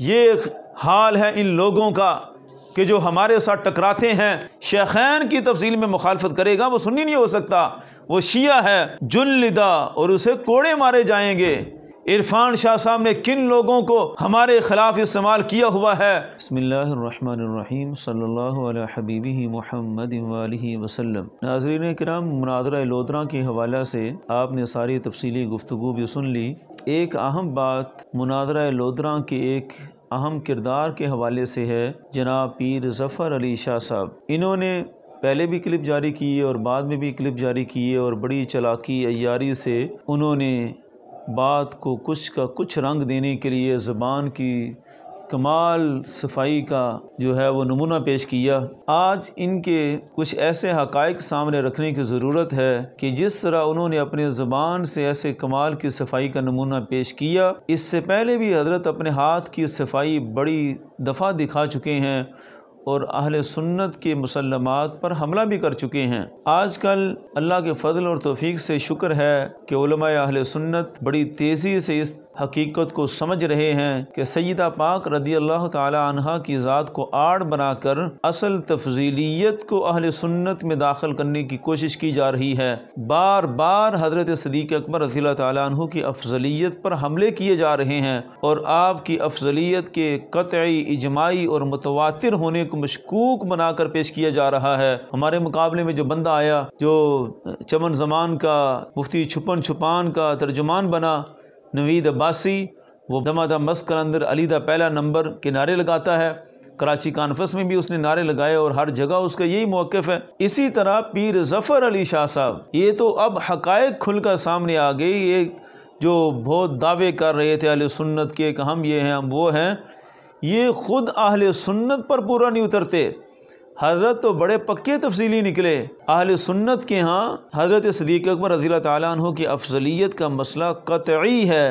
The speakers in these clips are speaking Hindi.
ये हाल है इन लोगों का कि जो हमारे साथ टकराते हैं शेखैन की तफसील में मुखालफत करेगा वो सुन्नी नहीं हो सकता वो शिया है जुल लिदा और उसे कोड़े मारे जाएंगे इरफान शाह साहब ने किन लोगों को हमारे खिलाफ इस्तेमाल किया हुआ है बसमीम सबीबी मोहम्मद वसलम नाजरीन कराम मुनाजरा लोदरा के हवाले से आपने सारी तफसली गुफ्तु भी सुन ली एक अहम बात मुनाजरा लोदरा के एक अहम किरदार के हवाले से है जनाब पीर जफ़र अली शाह साहब इन्होंने पहले भी क्लिप जारी किए और बाद में भी क्लिप जारी किए और बड़ी चलाकी अयारी से उन्होंने बात को कुछ का कुछ रंग देने के लिए ज़बान की कमाल सफाई का जो है वो नमूना पेश किया आज इनके कुछ ऐसे हकाइक सामने रखने की ज़रूरत है कि जिस तरह उन्होंने अपने ज़बान से ऐसे कमाल की सफाई का नमूना पेश किया इससे पहले भी हजरत अपने हाथ की सफाई बड़ी दफ़ा दिखा चुके हैं और अहल सुन्नत के मुसलमात पर हमला भी कर चुके हैं आजकल अल्लाह के फजल और तोफ़ी से शुक्र है कि अहल सुन्नत बड़ी तेज़ी से इस हकीकत को समझ रहे हैं कि सईदा पाक रदी अल्लाह तह की ज़ात को आड़ बनाकर असल तफजीलीत को अहल सुन्नत में दाखिल करने की कोशिश की जा रही है बार बार हज़रत सदीक अकबर रजील तह की अफजलीत पर हमले किए जा रहे हैं और आपकी अफजलीत के कतई इजमाई और मुतवातिर होने को मशकूक बनाकर पेश किया जा रहा है हमारे मुकाबले में जो बंदा आया जो चमन जमान का मुफ्ती छुपन छुपान का तर्जुमान बना नवीद अब्बासी वो दमादा मस्क कलंदर अलीदा पहला नंबर के नारे लगाता है कराची कॉन्फ्रेंस में भी उसने नारे लगाए और हर जगह उसका यही मौक़ है इसी तरह पीर जफ़र अली शाह साहब ये तो अब हक़ खुलकर सामने आ गई ये जो बहुत दावे कर रहे थे अहले सुन्नत के कि हम ये हैं हम वो हैं ये ख़ुद अहले सुन्नत पर पूरा नहीं उतरते हज़रत तो बड़े पक्के तफसीली निकले अहल सुन्नत के यहाँ हज़रत सदीक अकबर रजील तु की अफजलीत का मसला कतई है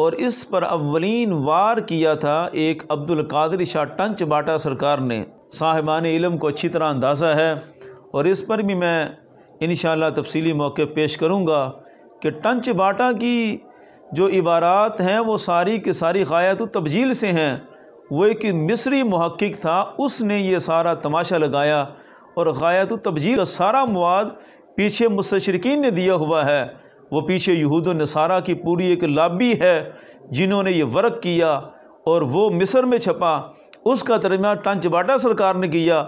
और इस पर अवलिन वार किया था एक अब्दुल कादिर शाह टंच बाटा सरकार ने साहिबान इलम को अच्छी तरह अंदाज़ा है और इस पर भी मैं इन शफसली मौके पेश करूँगा कि टंच बाटा की जो इबारात हैं वो सारी की सारी खायात तबजील से हैं वो एक मिस्री महक्क था उसने ये सारा तमाशा लगाया और गायत तबजील का सारा मवाद पीछे मुस्तरकिन ने दिया हुआ है वो पीछे यहूद नसारा की पूरी एक लाबी है जिन्होंने ये वर्क किया और वो मिस्र में छपा उसका टंच बाटा सरकार ने किया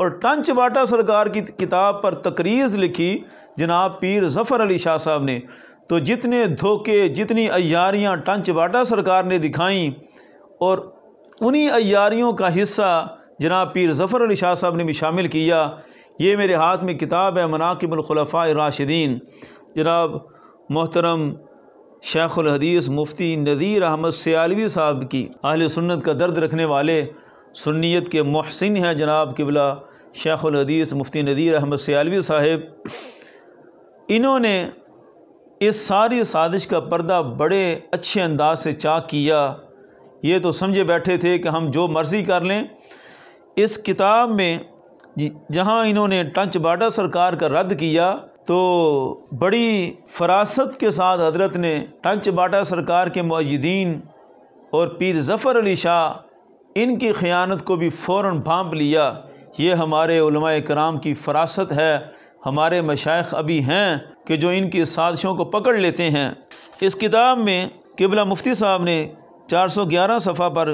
और टंच बाटा सरकार की किताब पर तकरीज़ लिखी जनाब पीर ज़फ़र अली शाह साहब ने तो जितने धोखे जितनी अयारियाँ बाटा सरकार ने दिखाई और उन्हीं अयारियों का हिस्सा जनाब पीर ज़फ़र अली शाह साहब ने भी शामिल किया ये मेरे हाथ में किताब है मनाकबलखलफ़ा राशिदीन जनाब मोहतरम शेख़ुलहदीस मुफ्ती नज़ीर अहमद सियालवी साहब की अहल सुन्नत का दर्द रखने वाले सुन्नीत के महसिन हैं जनाब किबला शेख़ुलहदीस मुफ्ती नज़ीर अहमद सियालवी साहब इन्होंने इस सारी साजिश का पर्दा बड़े अच्छे अंदाज से चाक किया ये तो समझे बैठे थे कि हम जो मर्ज़ी कर लें इस किताब में जहाँ इन्होंने टंच बाटा सरकार का रद्द किया तो बड़ी फरासत के साथ हजरत ने टंच बाटा सरकार के मुजीदीन और पीर ज़फ़र अली शाह इनकी ख़यानत को भी फ़ौर भांप लिया ये हमारे कराम की फरासत है हमारे मशाइ अभी हैं कि जो इनकी साजिशों को पकड़ लेते हैं इस किताब में किबला मुफ्ती साहब ने चार सौ ग्यारह सफ़ा पर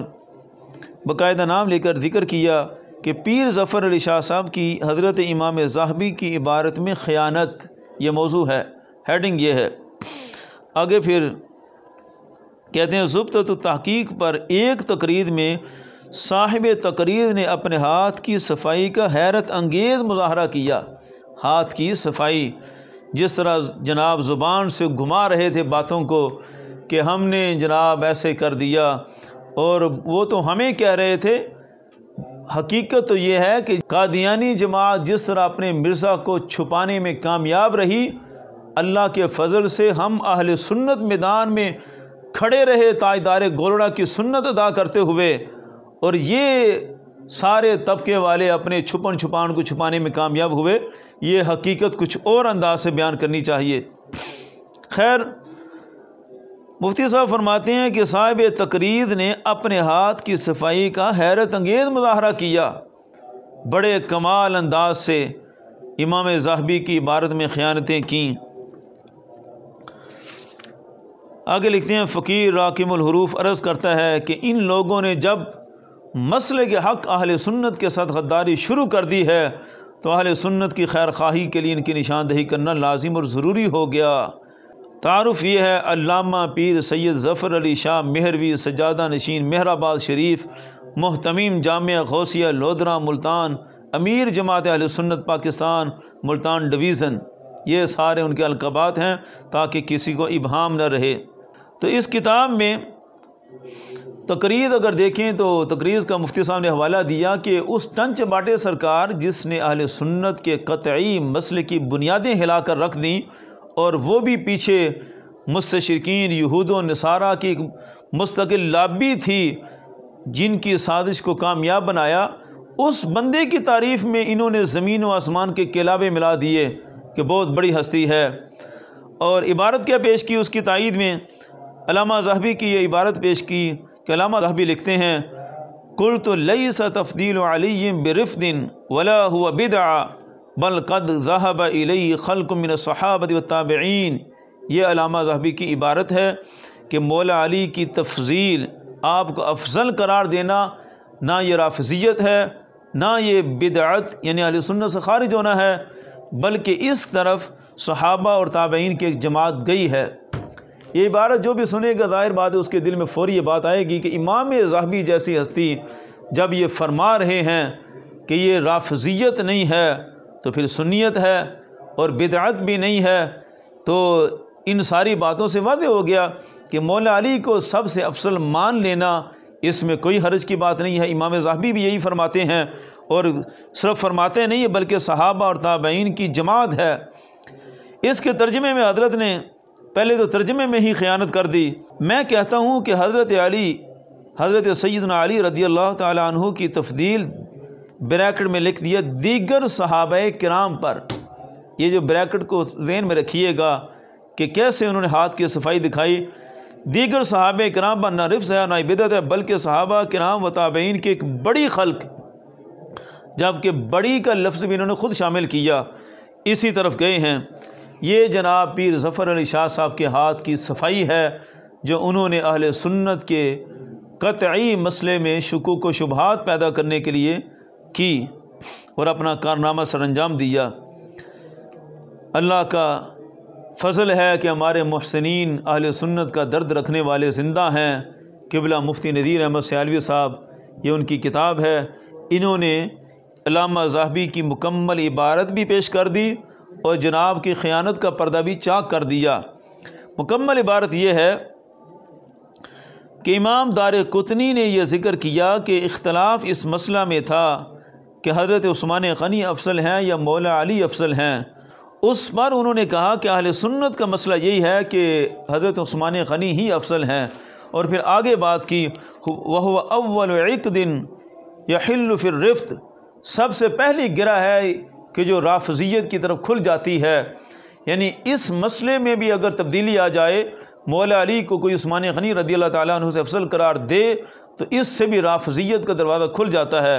बाकायदा नाम लेकर जिक्र किया कि पीर ज़फ़र अली शाह साहब की हज़रत इमाम जाहबी की इबारत में ख़यानत ये मौजू है हेडिंग ये है आगे फिर कहते हैं जुब्त तो तहकीक पर एक तकरीर में साहिब तकरीर ने अपने हाथ की सफाई का हैरत अंगेज मुजाहरा किया हाथ की सफाई जिस तरह जनाब ज़ुबान से घुमा रहे थे बातों को कि हमने जनाब ऐसे कर दिया और वो तो हमें कह रहे थे हकीकत तो ये है कि कादियानी जमात जिस तरह अपने मिर्ज़ा को छुपाने में कामयाब रही अल्लाह के फजल से हम अहल सुन्नत मैदान में खड़े रहे ताजदार गोलड़ा की सुन्नत अदा करते हुए और ये सारे तबके वाले अपने छुपन छुपान को छुपाने में कामयाब हुए ये हकीकत कुछ और अंदाज से बयान करनी चाहिए खैर मुफ्ती साहब फरमाते हैं कि साहिब तकरीद ने अपने हाथ की सफाई का हैरत अंगेज मुजाहरा किया बड़े कमाल अंदाज से इमाम जहबी की इबारत में ख़यानतें कं आगे लिखते हैं फ़कीर राकिमहरूफ अर्ज़ करता है कि इन लोगों ने जब मसले के हक़ अहल सुन्नत के साथ गद्दारी शुरू कर दी है तो अहल सुन्नत की खैर खाही के लिए इनकी निशानदेही करना लाजिम और ज़रूरी हो गया तारफ़ ये है अल्लामा पीर सैद ज़फ़र अली शाह मेहरवी सजादा नशीन मेहराबाद शरीफ महतमीम जाम गौसिया लोधरा मुल्तान अमीर जमात अलसन्नत पाकिस्तान मुल्तान डिवीज़न ये सारे उनके अलकबात हैं ताकि किसी को इबहम न रहे तो इस किताब में तकरीर अगर देखें तो तकरीर का मुफ्ती साहब ने हवाला दिया कि उस टंच बाटे सरकार जिसने अहल सुन्नत के कतई मसल की बुनियादें हिलाकर रख दी और वो भी पीछे मुस्तशरकिन यहूद नसारा की मुस्तकिल लाबी थी जिनकी साजिश को कामयाब बनाया उस बंदे की तारीफ़ में इन्होंने ज़मीन व आसमान के किलाबे मिला दिए कि बहुत बड़ी हस्ती है और इबारत क्या पेश की उसकी तइद में अलामा जहबी की यह इबारत पेश की कि अलामा जहबी लिखते हैं कुल तो लई सा तफदील अली बरफ़ दिन वला हुआ बिदा बलकद जहब इलई खल्क मिन सहाबत व ये अलामा जहबी की इबारत है कि मौला अली की तफजील आपको अफजल करार देना ना ये राफजियत है ना ये बिदअत यानी अली सुन्नत से खारिज होना है बल्कि इस तरफ सहाबा और ताबीन की एक जमात गई है ये इबारत जो भी सुनेगा ज़ाहिर बात है उसके दिल में फ़ौरी ये बात आएगी कि इमाम जहबी जैसी हस्ती जब ये फरमा रहे हैं कि ये राफजियत नहीं है तो फिर सुनीत है और बिदात भी नहीं है तो इन सारी बातों से वादे हो गया कि मौला अली को सबसे अफसल मान लेना इसमें कोई हर्ज की बात नहीं है इमाम जहबी भी यही फरमाते हैं और सिर्फ फरमाते नहीं है बल्कि सहाबा और ताबीन की जमात है इसके तर्जमे में हजरत ने पहले तो तर्जमे में ही ख़यानत कर दी मैं कहता हूँ कि हज़रत अली हज़रत सैदना अली रदी अल्लाह तहु की तफदील ब्रैकेट में लिख दिया दीगर सहाब कराम पर ये जो ब्रैकेट को जहन में रखिएगा कि कैसे उन्होंने हाथ की सफाई दिखाई दीगर सहाब कराम पर ना रिफ्स है ना बिदत है बल्कि सहाबा कराम व ताबेन की एक बड़ी खल्क जबकि बड़ी का लफ्ज़ भी इन्होंने ख़ुद शामिल किया इसी तरफ गए हैं ये जनाब पीर जफ़र अली शाह साहब के हाथ की सफाई है जो उन्होंने अहल सुन्नत के कतई मसले में शकूक व शुबहत पैदा करने के लिए की और अपना कारनामा सर अंजाम दिया अल्लाह का फजल है कि हमारे महसनिन अहल सुन्नत का दर्द रखने वाले ज़िंदा हैं किबला मुफ्ती नदीर अहमद सयालवी साहब ये उनकी किताब है इन्होंने अलामा जहबी की मुकम्मल इबारत भी पेश कर दी और जनाब की ख़ियानत का पर्दा भी चाक कर दिया मुकम्मल इबारत यह है कि इमाम दार कुतनी ने यह ज़िक्र किया कि इख्तलाफ इस मसला में था कि हज़रत स्मान गनी अफसल हैं या मौला अली अफसल हैं उस पर उन्होंने कहा कि अहल सुन्नत का मसला यही है कि हज़रत स्मान गनी ही अफसल हैं और फिर आगे बात की वह अव्वल दिन यहिल रिफ्त सबसे पहली गिरा है कि जो राफजियत की तरफ खुल जाती है यानी इस मसले में भी अगर तब्दीली आ जाए मौला अली को कोई स्मान गनी रदी अल्लाह ताली से अफसल करार दे तो इससे भी राफजियत का दरवाज़ा खुल जाता है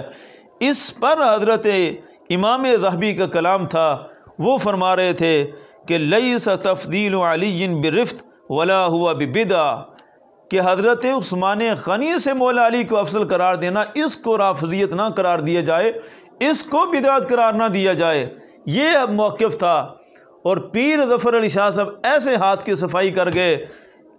इस पर हजरत इमाम जहबी का कलाम था वो फरमा रहे थे कि लई सा तफदील अली बरफ़त वला हुआ बिबिदा कि हज़रत उस्मान खनी से मौला अली को अफसल करार देना इसको राफजियत ना करार दिया जाए इसको बिदात करार ना दिया जाए ये अब मौक़ था और पीर जफ़र अली शाह साहब ऐसे हाथ की सफाई कर गए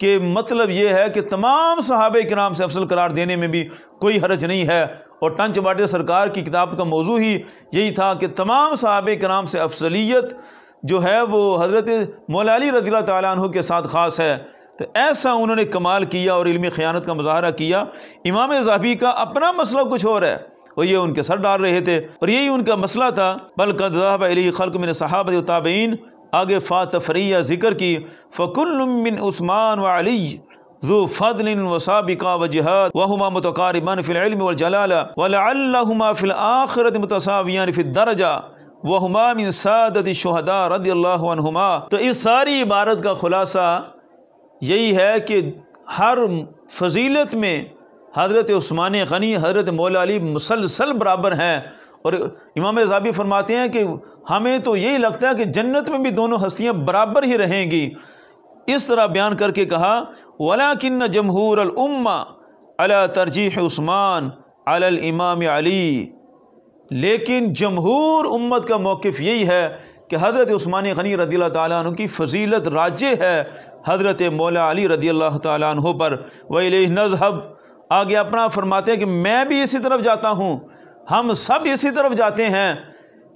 कि मतलब ये है कि तमाम सहाबे के नाम से अफसल करार देने में भी कोई हरज नहीं है और टंच बाटे सरकार की किताब का मौजू ही यही था कि तमाम साहब नाम से अफसलियत जो है वो हज़रत मौलाली रजील तु के साथ ख़ास है तो ऐसा उन्होंने कमाल किया और इलमी ख़ियानत का मुजाहरा किया इमाम जहबी का अपना मसला कुछ और है और ये उनके सर डाल रहे थे और यही उनका मसला था बल्कि खल साहब सहाब ताबीन आगे फ़ा ज़िक्र की फ़कुल ऊस्मान उस्मान जु फ़दलिन वसाबिका वजहाद वहुमा मतकारबन फ़िल्म वलजलाला वलअल्लहुमा फ़िल आखिरत मुतसावियान फ़िद्दरजा वहुमा मिन सादत शुहदा रदी अल्लाहुमा तो इस सारी इबारत का ख़ुलासा यही है कि हर फजीलत में हज़रत स्मान गनी हज़रत मौला अली मुसलसल बराबर हैं और इमाम जाबी फरमाते हैं कि हमें तो यही लगता है कि जन्नत में भी दोनों हस्तियाँ बराबर ही रहेंगी इस तरह बयान करके कहा वला किन्न जमहूर अला तरजीह उस्मान अल इमाम अली लेकिन जमहूर उम्मत का मौक़ यही है कि हज़रत उस्मान गनी रदी तु की फजीलत राज्य है हज़रत मौला अली रदी अल्लाह तु पर वही नजहब आगे अपना फरमाते हैं कि मैं भी इसी तरफ जाता हूँ हम सब इसी तरफ जाते हैं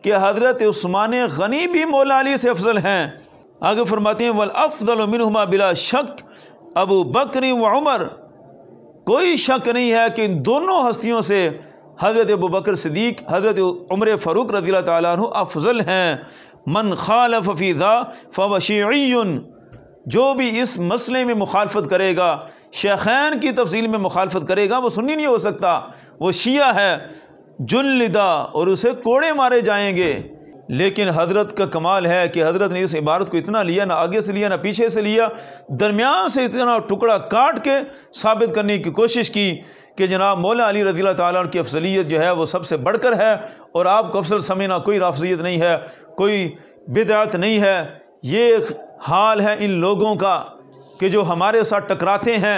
कि हज़रत स्मान गनी भी मौला अली से अफजल हैं आगे फरमाते हैं वल मिनहुमा बिला शक अबू बकर व उमर कोई शक नहीं है कि इन दोनों हस्तियों से हज़रत अबू बकर सदीक हज़रत उमर फ़ारूक रदी तु अफजल हैं मन खाल फ़ीज़ा फ़वशीन जो भी इस मसले में मुखालफत करेगा शेखैन की तफसील में मुखालफत करेगा वो सुन्नी नहीं हो सकता वो शिया है जुल्लिदा और उसे कोड़े मारे जाएंगे लेकिन हजरत का कमाल है कि हजरत ने इस इबारत को इतना लिया ना आगे से लिया ना पीछे से लिया दरमियान से इतना टुकड़ा काट के साबित करने की कोशिश की कि जनाब मौला अली रजील ताली की अफसलियत जो है वो सबसे बढ़कर है और आपको अफसर समझना कोई राफजियत नहीं है कोई बिदात नहीं है ये हाल है इन लोगों का कि जो हमारे साथ टकराते हैं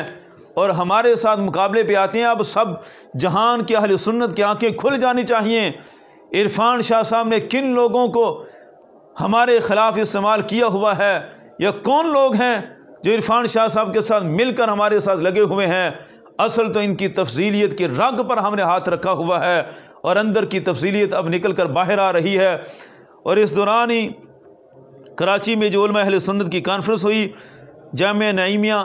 और हमारे साथ मुकाबले पर आते हैं अब सब जहान के अहल सुन्नत की आँखें खुल जानी चाहिए इरफान शाह साहब ने किन लोगों को हमारे ख़िलाफ़ इस्तेमाल किया हुआ है या कौन लोग हैं जो इरफान शाह साहब के साथ मिलकर हमारे साथ लगे हुए हैं असल तो इनकी तफजीलियत के रग पर हमने हाथ रखा हुआ है और अंदर की तफजीलियत अब निकल कर बाहर आ रही है और इस दौरान ही कराची में जो अहल सुन्नत की कॉन्फ्रेंस हुई जाम नईमिया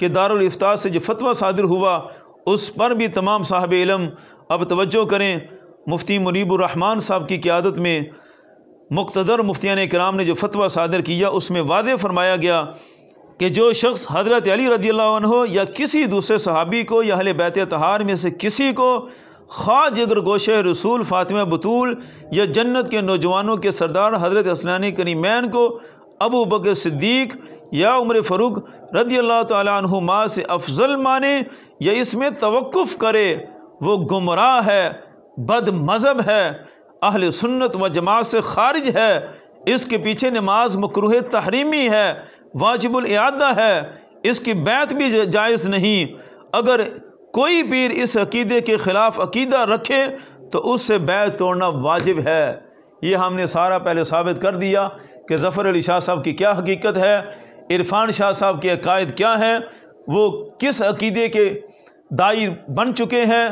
के दारुल से जो फतवा सादिर हुआ उस पर भी तमाम साहब इलम अब तवज्जो करें मुफ्ती मुनीबरहमान साहब की क्यादत में मुख्तर मुफ्तियान कराम ने जो फतवा सादर किया उसमें वादे फरमाया गया कि जो शख्स हज़रत अली रदी हो या किसी दूसरे सहाबी को या हल बैत तहार में से किसी को खा जगर गोश रसूल फ़ातिमा बतूल या जन्नत के नौजवानों के सरदार हज़रत असनानी करीमैन को अबू बकर सिद्दीक या उम्र फ़रूक रदी अल्लाह तुमा से अफजल माने या इसमें तवक़ करे वो गुमराह है बद मज़हब है अहल सुन्नत व जमात से खारिज है इसके पीछे नमाज मकरूह तहरीमी है वाजिबुलदा है इसकी बैत भी जायज़ नहीं अगर कोई पीर इस अकीदे के ख़िलाफ़ अकीदा रखे तो उससे बैत तोड़ना वाजिब है ये हमने सारा पहले साबित कर दिया कि ज़फ़र अली शाह साहब की क्या हकीकत है इरफान शाह साहब के अकायद क्या हैं वो किस अकीदे के दायर बन चुके हैं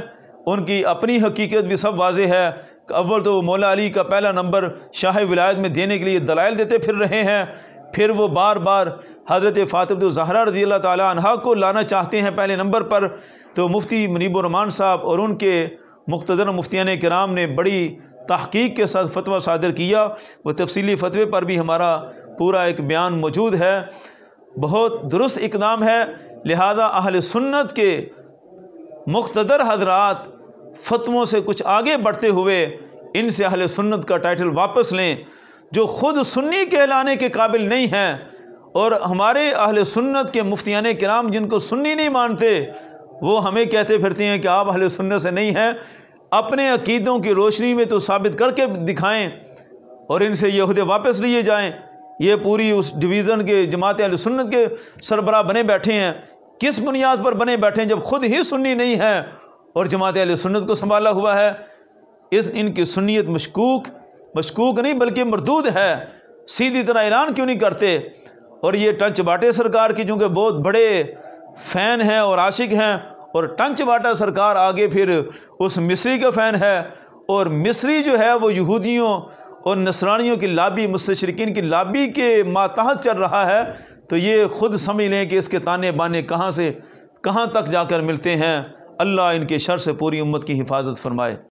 उनकी अपनी हकीकत भी सब वाज है अव्वल तो मौला अली का पहला नंबर शाह विलायत में देने के लिए दलाइल देते फिर रहे हैं फिर वो बार बार हज़रत फ़ातिब जहरा रजी अल्लाह तहा को लाना चाहते हैं पहले नंबर पर तो मुफ्ती मुनीबरमान साहब और उनके मुख्तर मुफ्तियान कराम ने बड़ी तहकीक के साथ फतवा सादर किया व तफसली फतवे पर भी हमारा पूरा एक बयान मौजूद है बहुत दुरुस्त इकदाम है लिहाजा अहल सुन्नत के मुख्तर हजरात फतवों से कुछ आगे बढ़ते हुए इनसे अहल सुन्नत का टाइटल वापस लें जो ख़ुद सुन्नी कहलाने के काबिल नहीं हैं और हमारे अहल सुन्नत के मुफ्तियान कराम जिनको सुन्नी नहीं मानते वो हमें कहते फिरते हैं कि आप अहल सुन्नत से नहीं हैं अपने अकीदों की रोशनी में तो साबित करके दिखाएँ और इनसे यहदे वापस लिए जाएँ ये पूरी उस डिवीज़न के जमात अलसन्नत के सरबरा बने बैठे हैं किस बुनियाद पर बने बैठे जब खुद ही सुन्नी नहीं है और जमात सुन्नत को संभाला हुआ है इस इनकी सुनीत मशकूक मशकूक नहीं बल्कि मरदूद है सीधी तरह ऐलान क्यों नहीं करते और ये टंच बाटे सरकार की चूँकि बहुत बड़े फ़ैन हैं और आशिक हैं और टंच बाटा सरकार आगे फिर उस मिस्री का फ़ैन है और मिस्री जो है वो यहूदियों और नसरानियों की लाबी मुस्तरकिन की लाबी के मातहत चल रहा है तो ये ख़ुद समझ लें कि इसके ताने बाने कहाँ से कहाँ तक जाकर मिलते हैं अल्लाह इनके शर से पूरी उम्मत की हिफाजत फरमाए